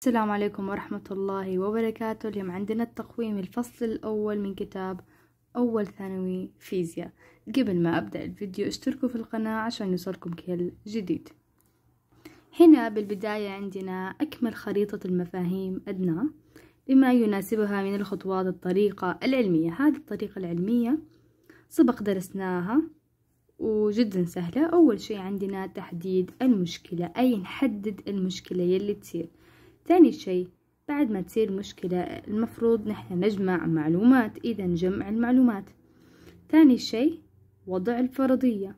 السلام عليكم ورحمة الله وبركاته اليوم عندنا التقويم الفصل الأول من كتاب أول ثانوي فيزياء قبل ما أبدأ الفيديو اشتركوا في القناة عشان يوصلكم كل جديد هنا بالبداية عندنا أكمل خريطة المفاهيم أدنى بما يناسبها من الخطوات الطريقة العلمية هذه الطريقة العلمية سبق درسناها وجدا سهلة أول شي عندنا تحديد المشكلة أي نحدد المشكلة يلي تصير ثاني شيء بعد ما تصير مشكلة المفروض نحن نجمع معلومات إذا جمع المعلومات ثاني شيء وضع الفرضية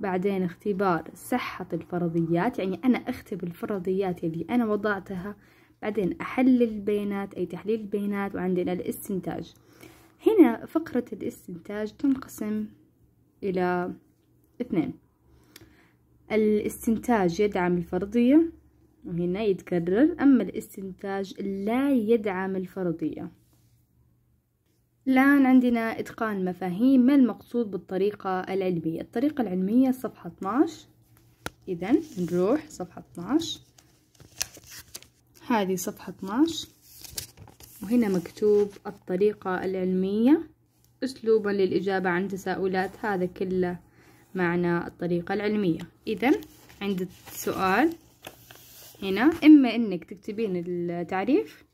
بعدين اختبار صحة الفرضيات يعني أنا أختبر الفرضيات اللي أنا وضعتها بعدين أحلل البيانات أي تحليل البيانات وعندنا الاستنتاج هنا فقرة الاستنتاج تنقسم إلى اثنين الاستنتاج يدعم الفرضية وهنا يتكرر أما الاستنتاج لا يدعم الفرضية الآن عندنا إتقان مفاهيم ما المقصود بالطريقة العلمية الطريقة العلمية صفحة 12 إذا نروح صفحة 12 هذه صفحة 12 وهنا مكتوب الطريقة العلمية أسلوبا للإجابة عن تساؤلات هذا كله معنى الطريقة العلمية إذا عند السؤال هنا اما انك تكتبين التعريف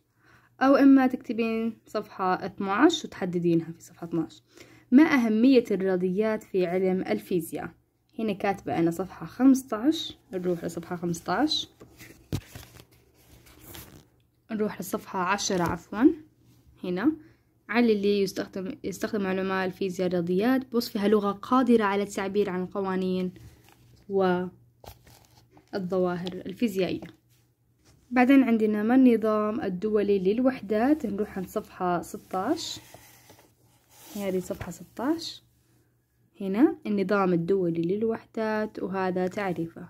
او اما تكتبين صفحة 12 وتحددينها في صفحة 12 ما اهمية الرياضيات في علم الفيزياء هنا كاتبة انا صفحة 15 نروح لصفحة 15 نروح للصفحة عشرة عفوا هنا علي اللي يستخدم يستخدم علماء الفيزياء الرياضيات بوصفها لغة قادرة على التعبير عن القوانين و الظواهر الفيزيائية بعدين عندنا ما النظام الدولي للوحدات نروح عند صفحة 16 هذه صفحة 16 هنا النظام الدولي للوحدات وهذا تعريفه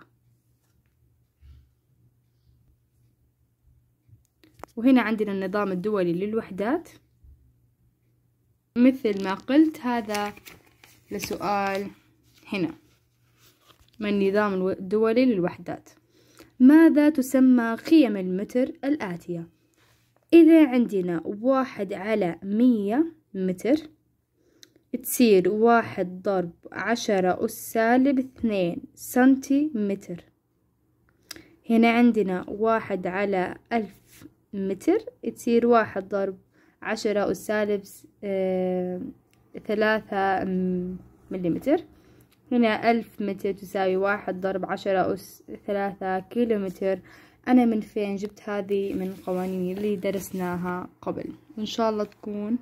وهنا عندنا النظام الدولي للوحدات مثل ما قلت هذا لسؤال هنا من النظام الدولي للوحدات ماذا تسمى قيم المتر الآتية؟ إذا عندنا واحد على مية متر تصير واحد ضرب عشرة أس سالب اثنين سنتيمتر هنا عندنا واحد على ألف متر تصير واحد ضرب عشرة أس سالب آه، ثلاثة مليمتر هنا ألف متر تساوي واحد ضرب عشرة أس ثلاثة كيلومتر أنا من فين جبت هذه من القوانين اللي درسناها قبل إن شاء الله تكون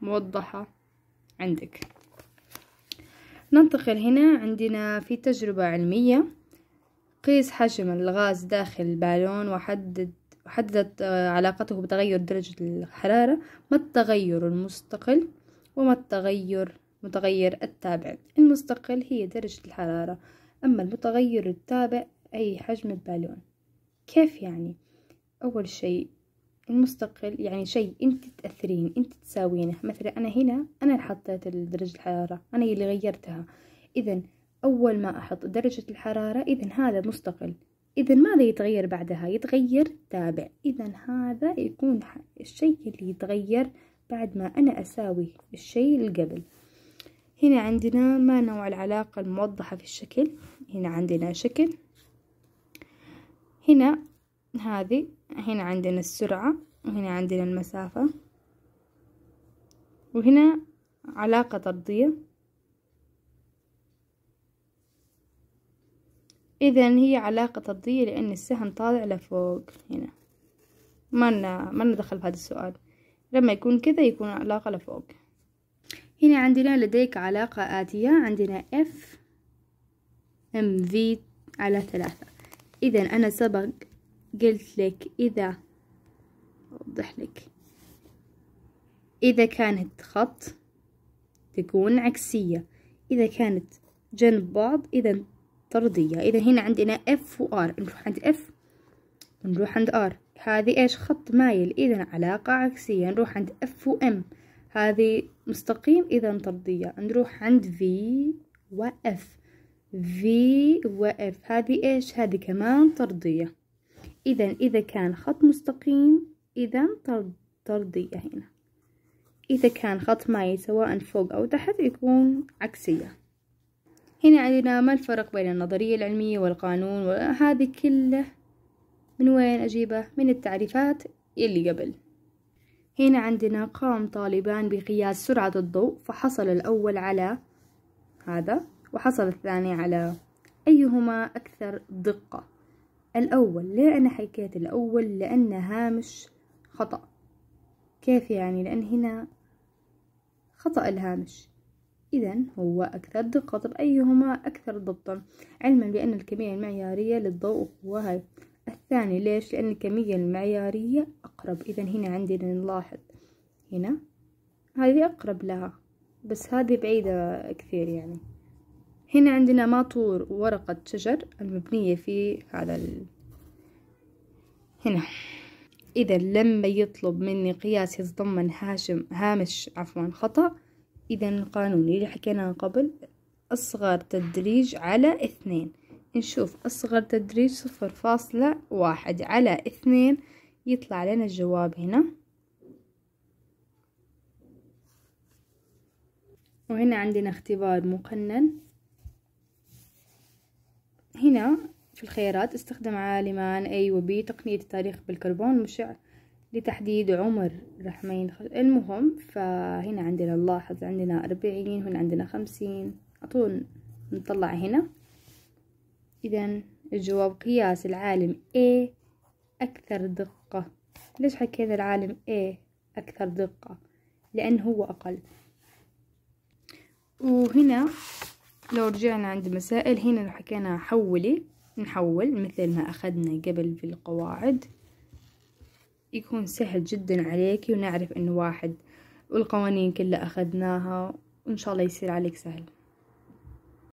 موضحة عندك ننتقل هنا عندنا في تجربة علمية قيس حجم الغاز داخل البالون وحدد وحددت آه، علاقته بتغير درجة الحرارة ما التغير المستقل وما التغير متغير التابع المستقل هي درجة الحرارة أما المتغير التابع أي حجم البالون كيف يعني؟ أول شيء المستقل يعني شيء أنت تأثرين أنت تساوينه مثلا أنا هنا أنا اللي حطيت درجة الحرارة أنا اللي غيرتها إذا أول ما أحط درجة الحرارة إذا هذا مستقل إذا ماذا يتغير بعدها؟ يتغير تابع إذا هذا يكون الشيء اللي يتغير بعد ما أنا أساوي الشيء اللي قبل هنا عندنا ما نوع العلاقة الموضحة في الشكل هنا عندنا شكل هنا هذه هنا عندنا السرعة وهنا عندنا المسافة وهنا علاقة طردية إذا هي علاقة طردية لأن السهم طالع لفوق هنا ما لنا ما لنا دخل في هذا السؤال لما يكون كذا يكون علاقة لفوق هنا عندنا لديك علاقة آتية عندنا F ام في على ثلاثة إذا أنا سبق قلت لك إذا أوضح لك إذا كانت خط تكون عكسية إذا كانت جنب بعض إذا طردية إذا هنا عندنا F و R نروح عند F ونروح عند R هذه إيش خط مايل إذا علاقة عكسية نروح عند F و M هذه مستقيم إذا طردية نروح عند في وإف في وإف هذه إيش هذه كمان طردية إذا إذا كان خط مستقيم إذا طردية هنا إذا كان خط ماي سواء فوق أو تحت يكون عكسية هنا عندنا ما الفرق بين النظرية العلمية والقانون وهذه كله من وين أجيبه من التعريفات اللي قبل هنا عندنا قام طالبان بقياس سرعة الضوء فحصل الأول على هذا وحصل الثاني على أيهما أكثر دقة الأول ليه أنا حكيت الأول لأن هامش خطأ كيف يعني لأن هنا خطأ الهامش إذا هو أكثر دقة طب أيهما أكثر ضبطا علما بأن الكمية المعيارية للضوء هو هاي الثاني ليش لأن الكمية المعيارية أقرب إذا هنا عندنا نلاحظ هنا هذه أقرب لها بس هذه بعيدة كثير يعني هنا عندنا ماطور ورقة شجر المبنية في هذا ال... هنا إذا لما يطلب مني قياس يتضمن هاشم هامش عفوا خطأ إذا القانون اللي حكيناه قبل أصغر تدريج على اثنين نشوف أصغر تدريج صفر فاصلة واحد على اثنين يطلع لنا الجواب هنا وهنا عندنا اختبار مقنن هنا في الخيارات استخدم عالمان A و B تقنية التاريخ بالكربون المشع لتحديد عمر رحمين المهم فهنا عندنا نلاحظ عندنا أربعين هنا عندنا خمسين أطول نطلع هنا إذا الجواب قياس العالم A أكثر دقة ليش حكيت العالم A أكثر دقة لأن هو أقل وهنا لو رجعنا عند مسائل هنا لو حكينا حولي نحول مثل ما أخذنا قبل في القواعد يكون سهل جدا عليكي ونعرف إنه واحد والقوانين كلها أخذناها وإن شاء الله يصير عليك سهل